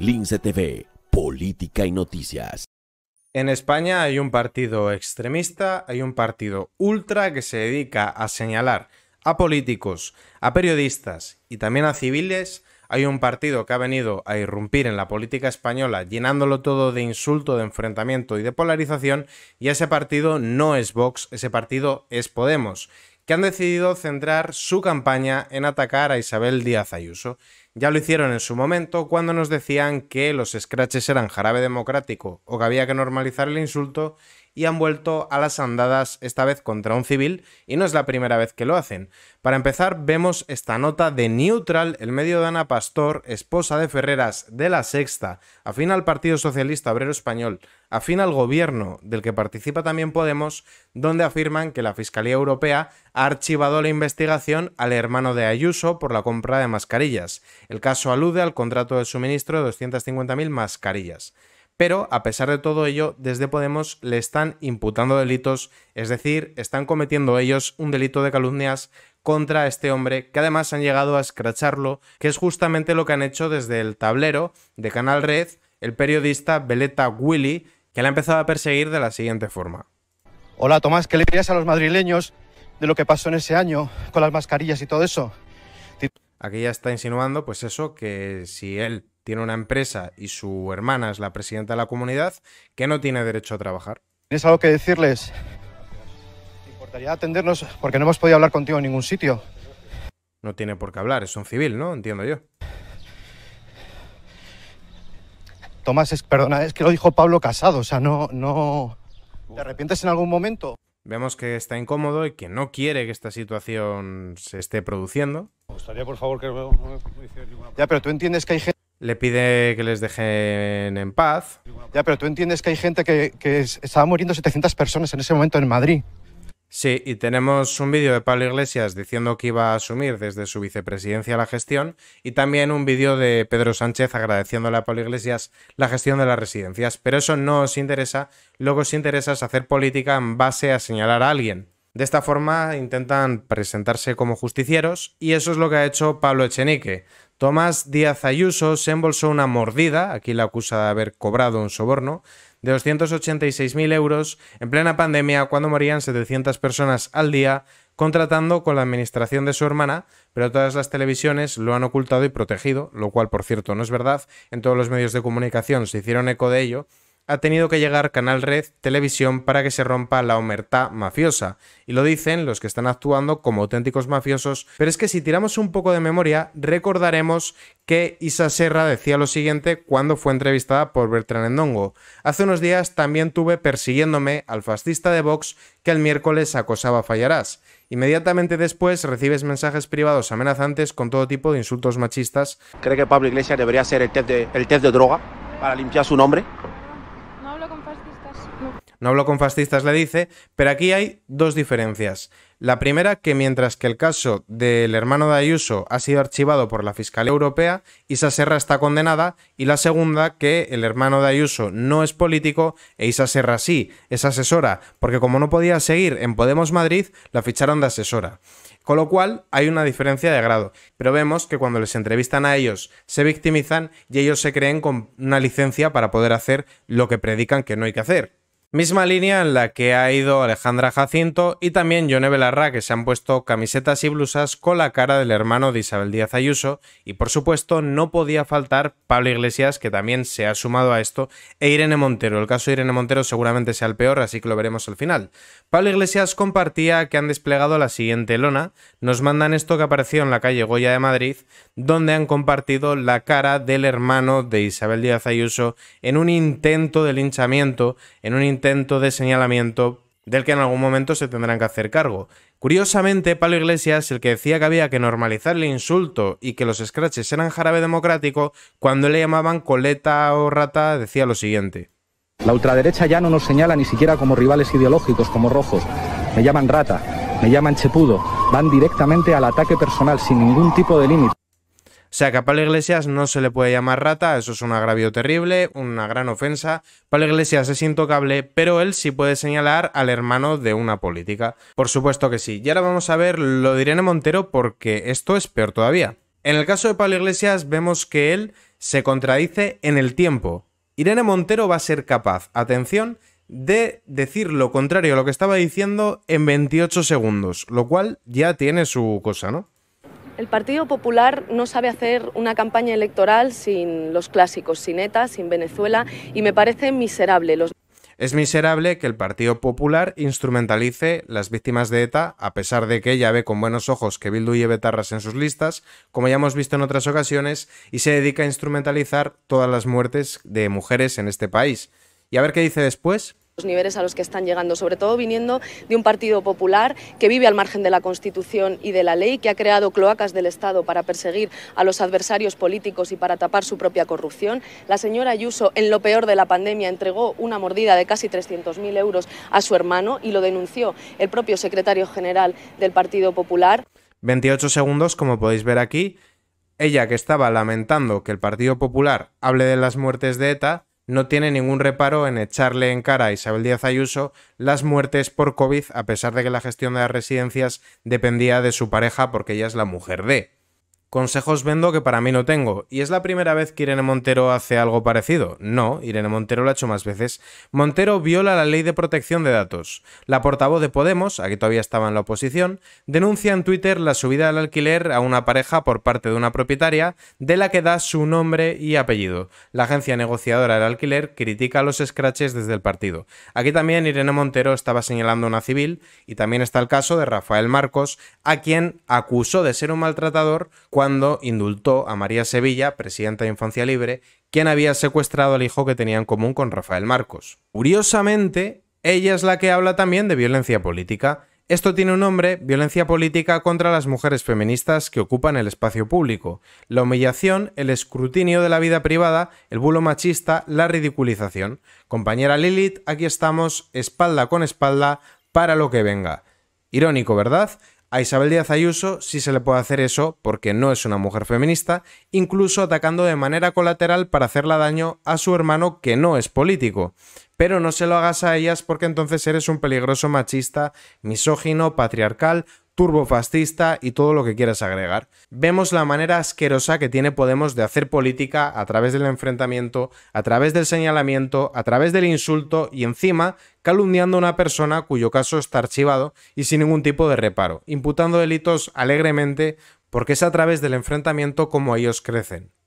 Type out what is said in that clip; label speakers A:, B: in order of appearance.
A: Lince TV, Política y Noticias. En España hay un partido extremista, hay un partido ultra que se dedica a señalar a políticos, a periodistas y también a civiles. Hay un partido que ha venido a irrumpir en la política española llenándolo todo de insulto, de enfrentamiento y de polarización y ese partido no es Vox, ese partido es Podemos, que han decidido centrar su campaña en atacar a Isabel Díaz Ayuso ya lo hicieron en su momento cuando nos decían que los scratches eran jarabe democrático o que había que normalizar el insulto y han vuelto a las andadas esta vez contra un civil y no es la primera vez que lo hacen. Para empezar vemos esta nota de Neutral, el medio de Ana Pastor, esposa de Ferreras de la Sexta, afín al Partido Socialista Obrero Español, afín al gobierno del que participa también Podemos, donde afirman que la Fiscalía Europea ha archivado la investigación al hermano de Ayuso por la compra de mascarillas. El caso alude al contrato de suministro de 250.000 mascarillas pero a pesar de todo ello, desde Podemos le están imputando delitos, es decir, están cometiendo ellos un delito de calumnias contra este hombre, que además han llegado a escracharlo, que es justamente lo que han hecho desde el tablero de Canal Red el periodista Beleta Willy, que le ha empezado a perseguir de la siguiente forma. Hola Tomás, ¿qué le dirías a los madrileños de lo que pasó en ese año con las mascarillas y todo eso? Aquí ya está insinuando, pues eso, que si él tiene una empresa y su hermana es la presidenta de la comunidad, que no tiene derecho a trabajar. ¿Tienes algo que decirles? ¿Te importaría atendernos? Porque no hemos podido hablar contigo en ningún sitio. No tiene por qué hablar, es un civil, ¿no? Entiendo yo. Tomás, es, perdona, es que lo dijo Pablo Casado, o sea, no, no... ¿Te arrepientes en algún momento? Vemos que está incómodo y que no quiere que esta situación se esté produciendo. Me gustaría, por favor, que Ya, pero tú entiendes que hay gente le pide que les dejen en paz. Ya, pero tú entiendes que hay gente que, estaba muriendo 700 personas en ese momento en Madrid. Sí, y tenemos un vídeo de Pablo Iglesias diciendo que iba a asumir desde su vicepresidencia la gestión y también un vídeo de Pedro Sánchez agradeciéndole a Pablo Iglesias la gestión de las residencias. Pero eso no os interesa, Luego os interesa hacer política en base a señalar a alguien. De esta forma intentan presentarse como justicieros y eso es lo que ha hecho Pablo Echenique. Tomás Díaz Ayuso se embolsó una mordida, aquí la acusa de haber cobrado un soborno, de 286.000 euros en plena pandemia cuando morían 700 personas al día contratando con la administración de su hermana, pero todas las televisiones lo han ocultado y protegido, lo cual por cierto no es verdad, en todos los medios de comunicación se hicieron eco de ello ha tenido que llegar Canal Red Televisión para que se rompa la omertá mafiosa. Y lo dicen los que están actuando como auténticos mafiosos, pero es que si tiramos un poco de memoria, recordaremos que Isa Serra decía lo siguiente cuando fue entrevistada por Bertrand Endongo. Hace unos días también tuve persiguiéndome al fascista de Vox que el miércoles acosaba Fallarás. Inmediatamente después recibes mensajes privados amenazantes con todo tipo de insultos machistas. ¿Cree que Pablo Iglesias debería ser el test de droga para limpiar su nombre? No hablo con fascistas, le dice, pero aquí hay dos diferencias. La primera, que mientras que el caso del hermano de Ayuso ha sido archivado por la Fiscalía Europea, Isa Serra está condenada, y la segunda, que el hermano de Ayuso no es político e Isa Serra sí, es asesora, porque como no podía seguir en Podemos Madrid, la ficharon de asesora. Con lo cual hay una diferencia de grado, pero vemos que cuando les entrevistan a ellos se victimizan y ellos se creen con una licencia para poder hacer lo que predican que no hay que hacer, Misma línea en la que ha ido Alejandra Jacinto y también Yone Belarra, que se han puesto camisetas y blusas con la cara del hermano de Isabel Díaz Ayuso. Y por supuesto, no podía faltar Pablo Iglesias, que también se ha sumado a esto, e Irene Montero. El caso de Irene Montero seguramente sea el peor, así que lo veremos al final. Pablo Iglesias compartía que han desplegado la siguiente lona. Nos mandan esto que apareció en la calle Goya de Madrid, donde han compartido la cara del hermano de Isabel Díaz Ayuso en un intento de linchamiento, en un intento intento de señalamiento del que en algún momento se tendrán que hacer cargo. Curiosamente, Pablo Iglesias, el que decía que había que normalizar el insulto y que los scratches eran jarabe democrático, cuando le llamaban coleta o rata, decía lo siguiente. La ultraderecha ya no nos señala ni siquiera como rivales ideológicos, como rojos. Me llaman rata, me llaman chepudo, van directamente al ataque personal sin ningún tipo de límite. O sea que a Pablo Iglesias no se le puede llamar rata, eso es un agravio terrible, una gran ofensa. Pablo Iglesias es intocable, pero él sí puede señalar al hermano de una política. Por supuesto que sí. Y ahora vamos a ver lo de Irene Montero porque esto es peor todavía. En el caso de Pablo Iglesias vemos que él se contradice en el tiempo. Irene Montero va a ser capaz, atención, de decir lo contrario a lo que estaba diciendo en 28 segundos, lo cual ya tiene su cosa, ¿no? El Partido Popular no sabe hacer una campaña electoral sin los clásicos, sin ETA, sin Venezuela, y me parece miserable. Los... Es miserable que el Partido Popular instrumentalice las víctimas de ETA, a pesar de que ella ve con buenos ojos que Bildu lleve tarras en sus listas, como ya hemos visto en otras ocasiones, y se dedica a instrumentalizar todas las muertes de mujeres en este país. Y a ver qué dice después niveles a los que están llegando, sobre todo viniendo de un Partido Popular que vive al margen de la Constitución y de la ley, que ha creado cloacas del Estado para perseguir a los adversarios políticos y para tapar su propia corrupción. La señora Ayuso, en lo peor de la pandemia, entregó una mordida de casi 300.000 euros a su hermano y lo denunció el propio secretario general del Partido Popular. 28 segundos, como podéis ver aquí. Ella que estaba lamentando que el Partido Popular hable de las muertes de ETA, no tiene ningún reparo en echarle en cara a Isabel Díaz Ayuso las muertes por COVID, a pesar de que la gestión de las residencias dependía de su pareja porque ella es la mujer de. Consejos vendo que para mí no tengo. ¿Y es la primera vez que Irene Montero hace algo parecido? No, Irene Montero lo ha hecho más veces. Montero viola la ley de protección de datos. La portavoz de Podemos, aquí todavía estaba en la oposición, denuncia en Twitter la subida del alquiler a una pareja por parte de una propietaria de la que da su nombre y apellido. La agencia negociadora del alquiler critica los escraches desde el partido. Aquí también Irene Montero estaba señalando una civil y también está el caso de Rafael Marcos, a quien acusó de ser un maltratador cuando indultó a María Sevilla, presidenta de Infancia Libre, quien había secuestrado al hijo que tenía en común con Rafael Marcos. Curiosamente, ella es la que habla también de violencia política. Esto tiene un nombre, violencia política contra las mujeres feministas que ocupan el espacio público, la humillación, el escrutinio de la vida privada, el bulo machista, la ridiculización. Compañera Lilith, aquí estamos, espalda con espalda, para lo que venga. Irónico, ¿verdad? A Isabel Díaz Ayuso sí se le puede hacer eso porque no es una mujer feminista, incluso atacando de manera colateral para hacerla daño a su hermano que no es político. Pero no se lo hagas a ellas porque entonces eres un peligroso machista, misógino, patriarcal fascista y todo lo que quieras agregar. Vemos la manera asquerosa que tiene Podemos de hacer política a través del enfrentamiento, a través del señalamiento, a través del insulto y encima calumniando a una persona cuyo caso está archivado y sin ningún tipo de reparo, imputando delitos alegremente porque es a través del enfrentamiento como ellos crecen.